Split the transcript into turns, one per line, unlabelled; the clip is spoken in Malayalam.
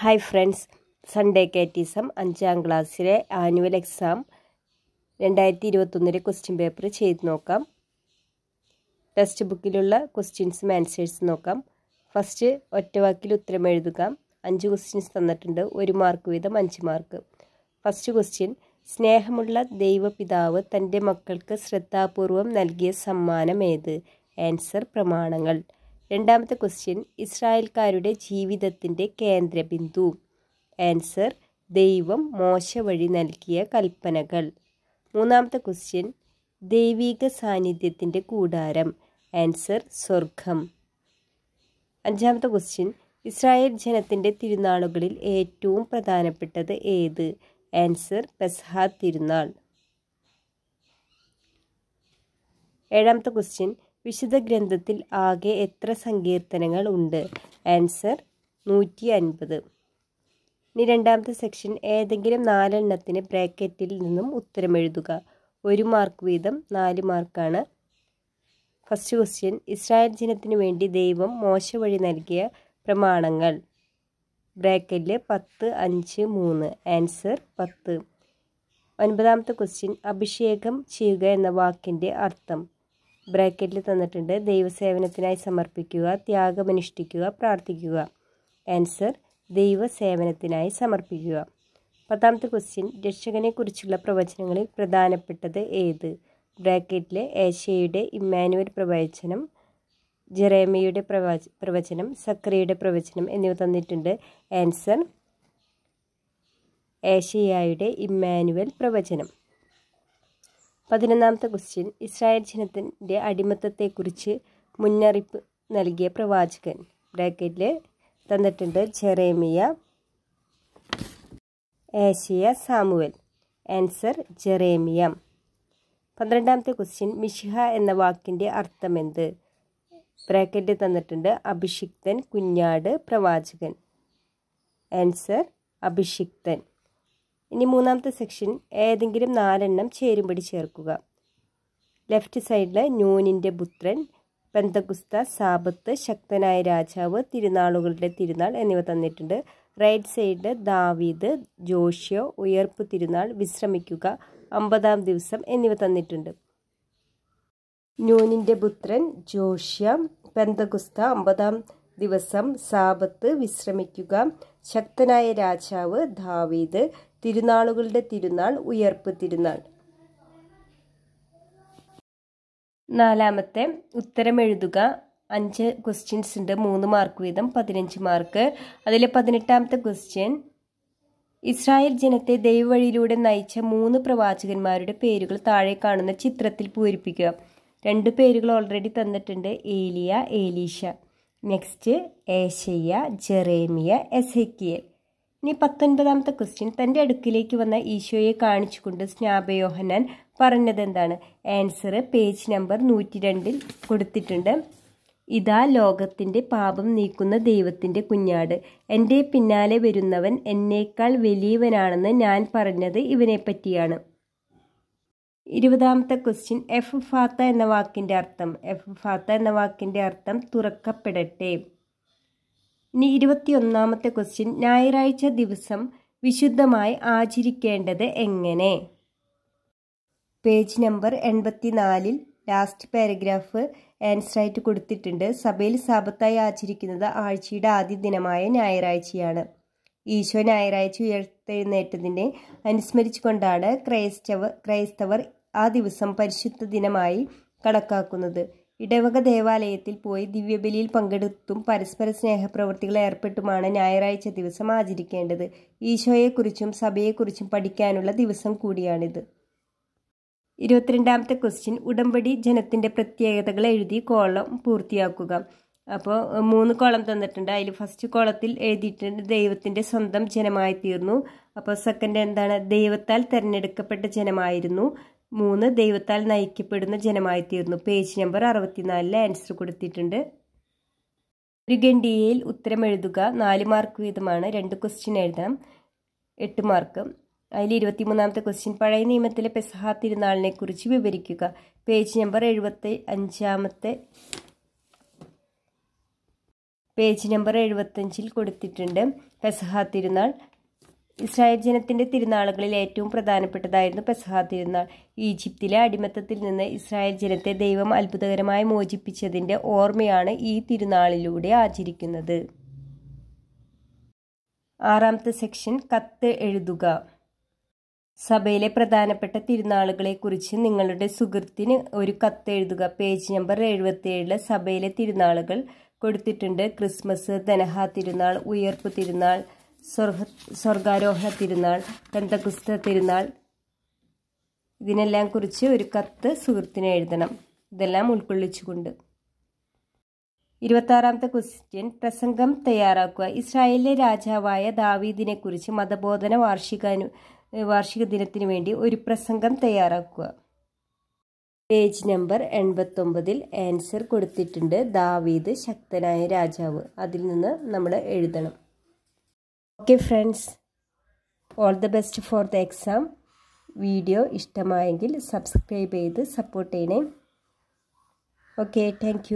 ഹായ് ഫ്രണ്ട്സ് സൺഡേ കേറ്റിസം അഞ്ചാം ക്ലാസ്സിലെ ആനുവൽ എക്സാം രണ്ടായിരത്തി ഇരുപത്തൊന്നിലെ ക്വസ്റ്റ്യൻ പേപ്പർ ചെയ്ത് നോക്കാം ടെക്സ്റ്റ് ബുക്കിലുള്ള ക്വസ്റ്റ്യൻസും ആൻസേഴ്സും നോക്കാം ഫസ്റ്റ് ഒറ്റവാക്കിൽ ഉത്തരം എഴുതുക അഞ്ച് ക്വസ്റ്റ്യൻസ് തന്നിട്ടുണ്ട് ഒരു മാർക്ക് വീതം അഞ്ച് മാർക്ക് ഫസ്റ്റ് ക്വസ്റ്റ്യൻ സ്നേഹമുള്ള ദൈവപിതാവ് തൻ്റെ മക്കൾക്ക് ശ്രദ്ധാപൂർവം നൽകിയ സമ്മാനം ഏത് ആൻസർ പ്രമാണങ്ങൾ രണ്ടാമത്തെ ക്വസ്റ്റ്യൻ ഇസ്രായേൽക്കാരുടെ ജീവിതത്തിൻ്റെ കേന്ദ്രബിന്ദു ആൻസർ ദൈവം മോശ വഴി നൽകിയ കൽപ്പനകൾ മൂന്നാമത്തെ ക്വസ്റ്റ്യൻ ദൈവിക സാന്നിധ്യത്തിൻ്റെ കൂടാരം ആൻസർ സ്വർഗം അഞ്ചാമത്തെ ക്വസ്റ്റ്യൻ ഇസ്രായേൽ ജനത്തിൻ്റെ തിരുനാളുകളിൽ ഏറ്റവും പ്രധാനപ്പെട്ടത് ഏത് ആൻസർ പെസഹാ തിരുനാൾ ഏഴാമത്തെ ക്വസ്റ്റ്യൻ വിശുദ്ധ ഗ്രന്ഥത്തിൽ ആകെ എത്ര സങ്കീർത്തനങ്ങൾ ഉണ്ട് ആൻസർ നൂറ്റി അൻപത് ഇനി രണ്ടാമത്തെ സെക്ഷൻ ഏതെങ്കിലും നാലെണ്ണത്തിന് ബ്രാക്കറ്റിൽ നിന്നും ഉത്തരം എഴുതുക ഒരു മാർക്ക് വീതം നാല് മാർക്കാണ് ഫസ്റ്റ് ക്വസ്റ്റ്യൻ ഇസ്രായേൽ ജനത്തിന് വേണ്ടി ദൈവം മോശ വഴി നൽകിയ പ്രമാണങ്ങൾ ബ്രാക്കറ്റിൽ പത്ത് അഞ്ച് മൂന്ന് ആൻസർ പത്ത് ഒൻപതാമത്തെ ക്വസ്റ്റ്യൻ അഭിഷേകം ചെയ്യുക എന്ന വാക്കിൻ്റെ അർത്ഥം ബ്രാക്കറ്റിൽ തന്നിട്ടുണ്ട് ദൈവസേവനത്തിനായി സമർപ്പിക്കുക ത്യാഗമനുഷ്ഠിക്കുക പ്രാർത്ഥിക്കുക ആൻസർ ദൈവസേവനത്തിനായി സമർപ്പിക്കുക പത്താമത്തെ ക്വസ്റ്റ്യൻ രക്ഷകനെക്കുറിച്ചുള്ള പ്രവചനങ്ങളിൽ പ്രധാനപ്പെട്ടത് ഏത് ബ്രാക്കറ്റിലെ ഏഷ്യയുടെ ഇമ്മാനുവൽ പ്രവചനം ജെറേമിയുടെ പ്രവച പ്രവചനം സക്രയുടെ പ്രവചനം എന്നിവ തന്നിട്ടുണ്ട് ആൻസർ ഏഷ്യയായുടെ ഇമ്മാനുവൽ പ്രവചനം പതിനൊന്നാമത്തെ ക്വസ്റ്റ്യൻ ഇസ്രായേൽ ജനത്തിൻ്റെ അടിമത്തത്തെക്കുറിച്ച് മുന്നറിയിപ്പ് നൽകിയ പ്രവാചകൻ ബ്രാക്കറ്റിൽ തന്നിട്ടുണ്ട് ജെറേമിയ ഏഷ്യ സാമുവൽ ആൻസർ ജെറേമിയ പന്ത്രണ്ടാമത്തെ ക്വസ്റ്റ്യൻ മിഷിഹ എന്ന വാക്കിൻ്റെ അർത്ഥം എന്ത് ബ്രാക്കറ്റ് തന്നിട്ടുണ്ട് അഭിഷിക്തൻ കുഞ്ഞാട് പ്രവാചകൻ ആൻസർ അഭിഷിക്തൻ ഇനി മൂന്നാമത്തെ സെക്ഷൻ ഏതെങ്കിലും നാലെണ്ണം ചേരുംപടി ചേർക്കുക ലെഫ്റ്റ് സൈഡിൽ ന്യൂനിൻ്റെ പുത്രൻ പെന്തകുസ്ത സാബത്ത് ശക്തനായ രാജാവ് തിരുനാളുകളുടെ തിരുനാൾ എന്നിവ തന്നിട്ടുണ്ട് റൈറ്റ് സൈഡ് ദാവീദ് ജോഷ്യോ ഉയർപ്പ് തിരുനാൾ വിശ്രമിക്കുക അമ്പതാം ദിവസം എന്നിവ തന്നിട്ടുണ്ട് ന്യൂനിൻ്റെ പുത്രൻ ജോഷ്യ പെന്തഗുസ്ത അമ്പതാം ദിവസം സാബത്ത് വിശ്രമിക്കുക ശക്തനായ രാജാവ് ദാവീദ് തിരുനാളുകളുടെ തിരുനാൾ ഉയർപ്പ് തിരുനാൾ നാലാമത്തെ ഉത്തരം എഴുതുക അഞ്ച് ക്വസ്റ്റ്യൻസ് ഉണ്ട് മൂന്ന് മാർക്ക് വീതം പതിനഞ്ച് മാർക്ക് അതിൽ പതിനെട്ടാമത്തെ ക്വസ്റ്റ്യൻ ഇസ്രായേൽ ജനത്തെ ദൈവവഴിയിലൂടെ നയിച്ച മൂന്ന് പ്രവാചകന്മാരുടെ പേരുകൾ താഴെ കാണുന്ന ചിത്രത്തിൽ പൂരിപ്പിക്കുക രണ്ട് പേരുകൾ ഓൾറെഡി തന്നിട്ടുണ്ട് ഏലിയ ഏലീഷ നെക്സ്റ്റ് ഏഷയ്യ ജെറേമിയ എസെക്കിയൽ ഇനി പത്തൊൻപതാമത്തെ ക്വസ്റ്റ്യൻ തൻ്റെ അടുക്കിലേക്ക് വന്ന ഈശോയെ കാണിച്ചുകൊണ്ട് സ്നാപയോഹനാൻ പറഞ്ഞത് എന്താണ് ആൻസർ പേജ് നമ്പർ നൂറ്റി രണ്ടിൽ കൊടുത്തിട്ടുണ്ട് ഇതാ ലോകത്തിൻ്റെ പാപം നീക്കുന്ന ദൈവത്തിൻ്റെ കുഞ്ഞാട് എൻ്റെ പിന്നാലെ വരുന്നവൻ എന്നേക്കാൾ വലിയവനാണെന്ന് ഞാൻ പറഞ്ഞത് ഇവനെ പറ്റിയാണ് ഇരുപതാമത്തെ ക്വസ്റ്റ്യൻ എഫ് ഫാത്ത എന്ന വാക്കിൻ്റെ അർത്ഥം എഫ് ഫാത്ത എന്ന വാക്കിൻ്റെ അർത്ഥം തുറക്കപ്പെടട്ടെ ഇനി ഇരുപത്തിയൊന്നാമത്തെ ക്വസ്റ്റ്യൻ ഞായറാഴ്ച ദിവസം വിശുദ്ധമായി ആചരിക്കേണ്ടത് എങ്ങനെ പേജ് നമ്പർ എൺപത്തിനാലിൽ ലാസ്റ്റ് പാരഗ്രാഫ് ആൻസർ ആയിട്ട് കൊടുത്തിട്ടുണ്ട് സഭയിൽ സാപത്തായി ആചരിക്കുന്നത് ആഴ്ചയുടെ ആദ്യ ദിനമായ ഞായറാഴ്ചയാണ് ഈശോ ഞായറാഴ്ച ഉയർത്തെഴുന്നേറ്റതിനെ അനുസ്മരിച്ചുകൊണ്ടാണ് ക്രൈസ്തവർ ക്രൈസ്തവർ ആ ദിവസം പരിശുദ്ധ ദിനമായി കണക്കാക്കുന്നത് ഇടവക ദേവാലയത്തിൽ പോയി ദിവ്യബലിയിൽ പങ്കെടുത്തും പരസ്പര സ്നേഹപ്രവൃത്തികൾ ഏർപ്പെട്ടുമാണ് ഞായറാഴ്ച ദിവസം ആചരിക്കേണ്ടത് ഈശോയെക്കുറിച്ചും സഭയെക്കുറിച്ചും പഠിക്കാനുള്ള ദിവസം കൂടിയാണിത് ഇരുപത്തിരണ്ടാമത്തെ ക്വസ്റ്റ്യൻ ഉടമ്പടി ജനത്തിൻ്റെ പ്രത്യേകതകൾ എഴുതി കോളം പൂർത്തിയാക്കുക അപ്പോൾ മൂന്ന് കോളം തന്നിട്ടുണ്ട് അതിൽ ഫസ്റ്റ് കോളത്തിൽ എഴുതിയിട്ടുണ്ട് ദൈവത്തിൻ്റെ സ്വന്തം ജനമായി തീർന്നു അപ്പോൾ സെക്കൻഡ് എന്താണ് ദൈവത്താൽ തിരഞ്ഞെടുക്കപ്പെട്ട ജനമായിരുന്നു മൂന്ന് ദൈവത്താൽ നയിക്കപ്പെടുന്ന ജനമായി തീർന്നു പേജ് നമ്പർ അറുപത്തിനാലില് ആൻസർ കൊടുത്തിട്ടുണ്ട് ഒരു ഗണ്ടിയയിൽ ഉത്തരം എഴുതുക നാല് മാർക്ക് വീതമാണ് രണ്ട് ക്വസ്റ്റ്യൻ എഴുതണം എട്ട് മാർക്ക് അതിൽ മൂന്നാമത്തെ ക്വസ്റ്റ്യൻ പഴയ നിയമത്തിലെ പെസഹ തിരുനാളിനെ കുറിച്ച് വിവരിക്കുക പേജ് നമ്പർ എഴുപത്തി അഞ്ചാമത്തെ പേജ് നമ്പർ എഴുപത്തഞ്ചിൽ കൊടുത്തിട്ടുണ്ട് പെസഹ തിരുനാൾ ഇസ്രായേൽ ജനത്തിന്റെ തിരുനാളുകളിൽ ഏറ്റവും പ്രധാനപ്പെട്ടതായിരുന്നു പെസഹ തിരുനാൾ ഈജിപ്തിലെ അടിമത്തത്തിൽ നിന്ന് ഇസ്രായേൽ ജനത്തെ ദൈവം അത്ഭുതകരമായി മോചിപ്പിച്ചതിന്റെ ഓർമ്മയാണ് ഈ തിരുനാളിലൂടെ ആചരിക്കുന്നത് ആറാമത്തെ സെക്ഷൻ കത്ത് എഴുതുക സഭയിലെ പ്രധാനപ്പെട്ട തിരുനാളുകളെക്കുറിച്ച് നിങ്ങളുടെ സുഹൃത്തിന് ഒരു കത്ത് എഴുതുക പേജ് നമ്പർ എഴുപത്തിയേഴില് സഭയിലെ തിരുനാളുകൾ കൊടുത്തിട്ടുണ്ട് ക്രിസ്മസ് ധനഹ തിരുനാൾ ഉയർപ്പ് തിരുനാൾ സ്വർഗ സ്വർഗാരോഹ തിരുനാൾ പെന്തകുസ്ത തിരുനാൾ ഇതിനെല്ലാം കുറിച്ച് ഒരു കത്ത് സുഹൃത്തിന് എഴുതണം ഇതെല്ലാം ഉൾക്കൊള്ളിച്ചുകൊണ്ട് ഇരുപത്താറാമത്തെ ക്വസ്റ്റ്യൻ പ്രസംഗം തയ്യാറാക്കുക ഇസ്രായേലിലെ രാജാവായ ദാവീദിനെക്കുറിച്ച് മതബോധന വാർഷിക വാർഷിക ദിനത്തിനു വേണ്ടി ഒരു പ്രസംഗം തയ്യാറാക്കുക പേജ് നമ്പർ എൺപത്തൊമ്പതിൽ ആൻസർ കൊടുത്തിട്ടുണ്ട് ദാവീദ് ശക്തനായ രാജാവ് അതിൽ നിന്ന് നമ്മൾ എഴുതണം okay friends all the best for the exam video ഇഷ്ടമായെങ്കിൽ സബ്സ്ക്രൈബ് ചെയ്ത് സപ്പോർട്ട് ചെയ്യണേ ഓക്കെ താങ്ക്